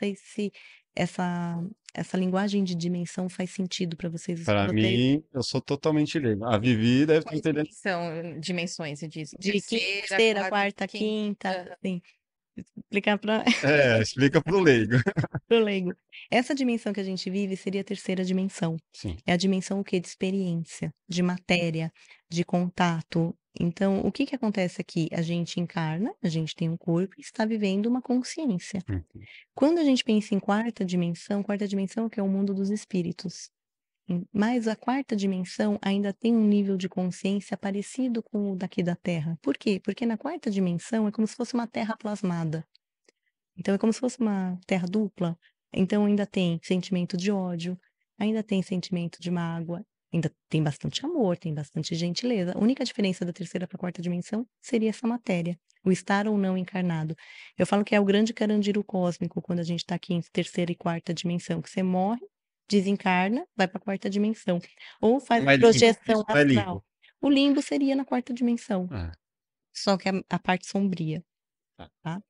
sei se essa, essa linguagem de dimensão faz sentido para vocês. Para mim, eu sou totalmente leigo. A Vivi deve estar São eh, dimensões, eu diz. De terceira, quarta, quinta, quinta uhum. Explicar para. É, explica para o leigo. para o leigo. Essa dimensão que a gente vive seria a terceira dimensão. Sim. É a dimensão o que De experiência, de matéria, de contato. Então, o que, que acontece aqui? É a gente encarna, a gente tem um corpo e está vivendo uma consciência. Uhum. Quando a gente pensa em quarta dimensão, quarta dimensão é que é o mundo dos espíritos. Mas a quarta dimensão ainda tem um nível de consciência parecido com o daqui da Terra. Por quê? Porque na quarta dimensão é como se fosse uma Terra plasmada. Então é como se fosse uma Terra dupla. Então ainda tem sentimento de ódio, ainda tem sentimento de mágoa, ainda tem bastante amor, tem bastante gentileza. A única diferença da terceira para a quarta dimensão seria essa matéria, o estar ou não encarnado. Eu falo que é o grande carandiru cósmico quando a gente está aqui em terceira e quarta dimensão, que você morre, desencarna, vai para a quarta dimensão. Ou faz projeção astral. É limbo. O limbo seria na quarta dimensão. Ah. Só que a, a parte sombria. Tá. tá?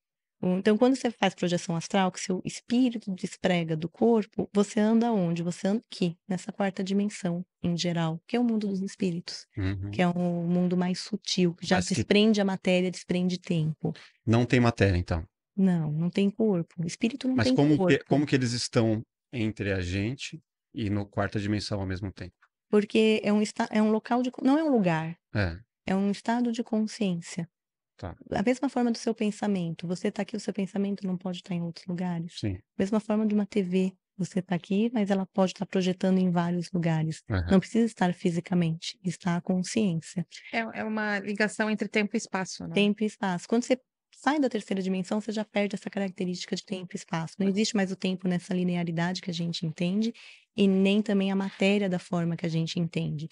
Então, quando você faz projeção astral, que seu espírito desprega do corpo, você anda onde? Você anda aqui, nessa quarta dimensão, em geral, que é o mundo dos espíritos, uhum. que é um mundo mais sutil, que já Mas desprende que... a matéria, desprende tempo. Não tem matéria, então? Não, não tem corpo. O espírito não Mas tem como corpo. Mas como que eles estão entre a gente e no quarta dimensão ao mesmo tempo. Porque é um, é um local de. Não é um lugar. É. É um estado de consciência. Tá. A mesma forma do seu pensamento. Você está aqui, o seu pensamento não pode estar tá em outros lugares. Sim. Mesma forma de uma TV. Você está aqui, mas ela pode estar tá projetando em vários lugares. Uhum. Não precisa estar fisicamente, está a consciência. É, é uma ligação entre tempo e espaço, né? Tempo e espaço. Quando você sai da terceira dimensão, você já perde essa característica de tempo e espaço. Não existe mais o tempo nessa linearidade que a gente entende e nem também a matéria da forma que a gente entende.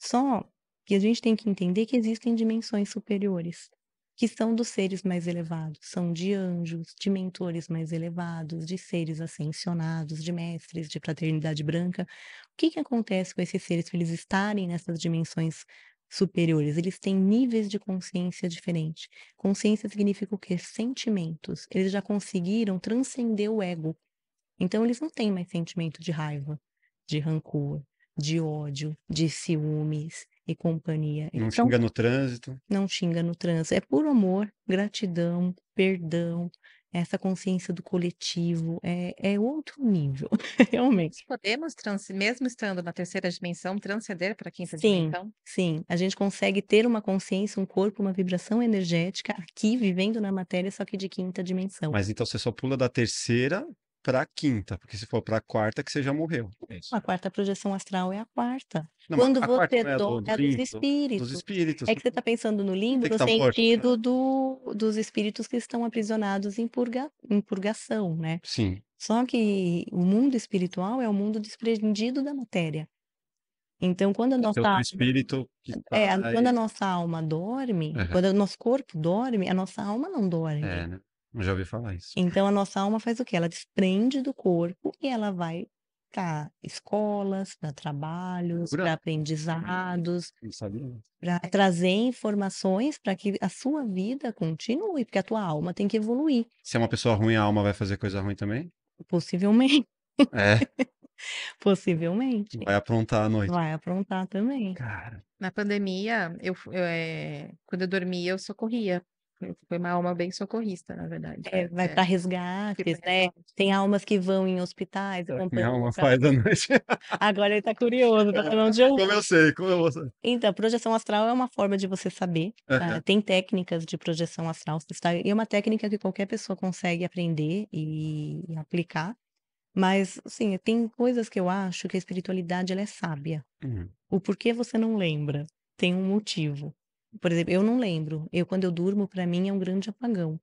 Só que a gente tem que entender que existem dimensões superiores, que são dos seres mais elevados, são de anjos, de mentores mais elevados, de seres ascensionados, de mestres, de fraternidade branca. O que, que acontece com esses seres, para eles estarem nessas dimensões superiores? superiores, eles têm níveis de consciência diferentes. Consciência significa o quê? Sentimentos. Eles já conseguiram transcender o ego. Então, eles não têm mais sentimento de raiva, de rancor, de ódio, de ciúmes e companhia. Não então, xinga no trânsito. Não xinga no trânsito. É por amor, gratidão, perdão, essa consciência do coletivo é, é outro nível, realmente. Podemos, mesmo estando na terceira dimensão, transcender para a quinta sim, dimensão? Sim, a gente consegue ter uma consciência, um corpo, uma vibração energética aqui, vivendo na matéria, só que de quinta dimensão. Mas então você só pula da terceira para quinta, porque se for para quarta que você já morreu. É isso. A quarta projeção astral é a quarta. Não, Quando a você quarta é, do, é dos, espíritos. dos espíritos. É que você está pensando no limbo no tá né? sentido do, dos espíritos que estão aprisionados em, purga, em purgação, né? Sim. Só que o mundo espiritual é o mundo desprendido da matéria. Então, quando a então, nossa alma, espírito tá é, quando a nossa alma dorme, uhum. quando o nosso corpo dorme, a nossa alma não dorme. É, né? Já ouvi falar isso. Então a nossa alma faz o quê? Ela desprende do corpo e ela vai para escolas, para trabalhos, para aprendizados, para trazer informações para que a sua vida continue, porque a tua alma tem que evoluir. Se é uma pessoa ruim, a alma vai fazer coisa ruim também? Possivelmente. É. Possivelmente. Vai aprontar à noite. Vai aprontar também. Cara. Na pandemia, eu, eu é, eh, quando eu dormia, eu socorria foi uma alma bem socorrista, na verdade. É, né, vai é. para resgates, né? Tem almas que vão em hospitais. É, minha alma faz da noite. Agora ele tá curioso, tá é, falando de eu. Como eu sei, como eu Então, projeção astral é uma forma de você saber. Tá? Tem técnicas de projeção astral. Tá? E é uma técnica que qualquer pessoa consegue aprender e, e aplicar. Mas, assim, tem coisas que eu acho que a espiritualidade ela é sábia. Uhum. O porquê você não lembra tem um motivo. Por exemplo, eu não lembro. Eu, quando eu durmo, para mim é um grande apagão.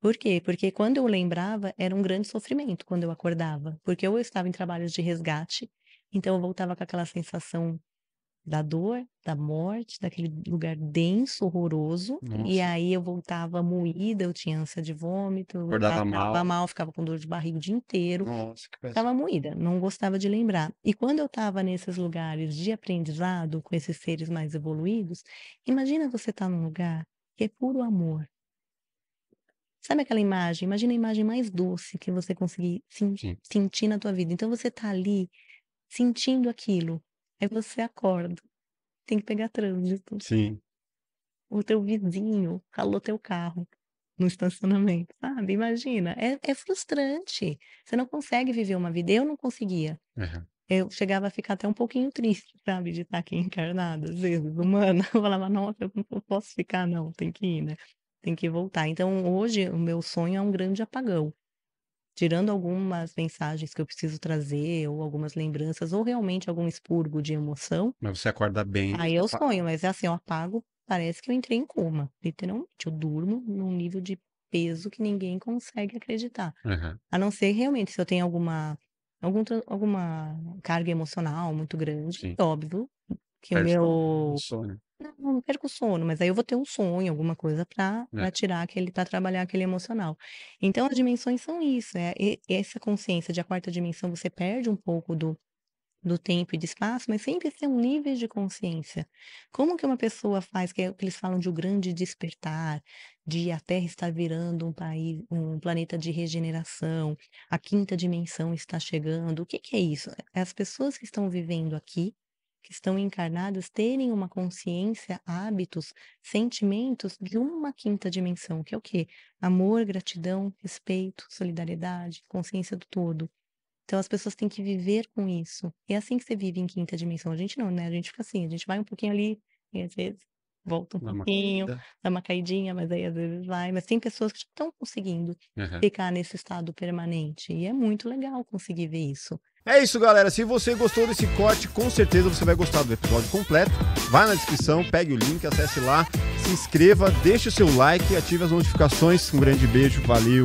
Por quê? Porque quando eu lembrava, era um grande sofrimento quando eu acordava. Porque ou eu estava em trabalhos de resgate, então eu voltava com aquela sensação da dor, da morte, daquele lugar denso, horroroso. Nossa. E aí eu voltava moída, eu tinha ânsia de vômito, eu acordava mal. mal. ficava com dor de barriga o dia inteiro. Nossa, que Estava moída, não gostava de lembrar. E quando eu estava nesses lugares de aprendizado com esses seres mais evoluídos, imagina você estar tá num lugar que é puro amor. Sabe aquela imagem? Imagina a imagem mais doce que você conseguir sentir Sim. na tua vida. Então você está ali sentindo aquilo, Aí você acorda, tem que pegar trânsito. Sim. O teu vizinho calou teu carro no estacionamento, sabe? Imagina, é, é frustrante. Você não consegue viver uma vida. Eu não conseguia. Uhum. Eu chegava a ficar até um pouquinho triste, sabe? De estar aqui encarnada, às vezes, humana. Eu falava, nossa, eu não posso ficar, não, tem que ir, né? Tem que voltar. Então, hoje, o meu sonho é um grande apagão tirando algumas mensagens que eu preciso trazer, ou algumas lembranças, ou realmente algum expurgo de emoção. Mas você acorda bem. Aí eu sonho, mas é assim, eu apago, parece que eu entrei em coma. Literalmente, eu durmo num nível de peso que ninguém consegue acreditar. Uhum. A não ser realmente se eu tenho alguma, algum, alguma carga emocional muito grande, Sim. óbvio que Perde o meu não perco o sono, mas aí eu vou ter um sonho, alguma coisa para é. tirar aquele, para trabalhar aquele emocional. Então as dimensões são isso, é essa consciência de a quarta dimensão você perde um pouco do do tempo e de espaço, mas sempre tem um nível de consciência. Como que uma pessoa faz, que, é, que eles falam de o um grande despertar, de a Terra estar virando um país, um planeta de regeneração, a quinta dimensão está chegando. O que, que é isso? É, é as pessoas que estão vivendo aqui, que estão encarnadas terem uma consciência, hábitos, sentimentos de uma quinta dimensão, que é o quê? Amor, gratidão, respeito, solidariedade, consciência do todo. Então as pessoas têm que viver com isso. É assim que você vive em quinta dimensão. A gente não, né? A gente fica assim, a gente vai um pouquinho ali, e às vezes volta um dá pouquinho, uma dá uma caidinha, mas aí às vezes vai. Mas tem pessoas que estão conseguindo uhum. ficar nesse estado permanente. E é muito legal conseguir ver isso. É isso, galera. Se você gostou desse corte, com certeza você vai gostar do episódio completo. Vá na descrição, pegue o link, acesse lá, se inscreva, deixe o seu like e ative as notificações. Um grande beijo, valeu!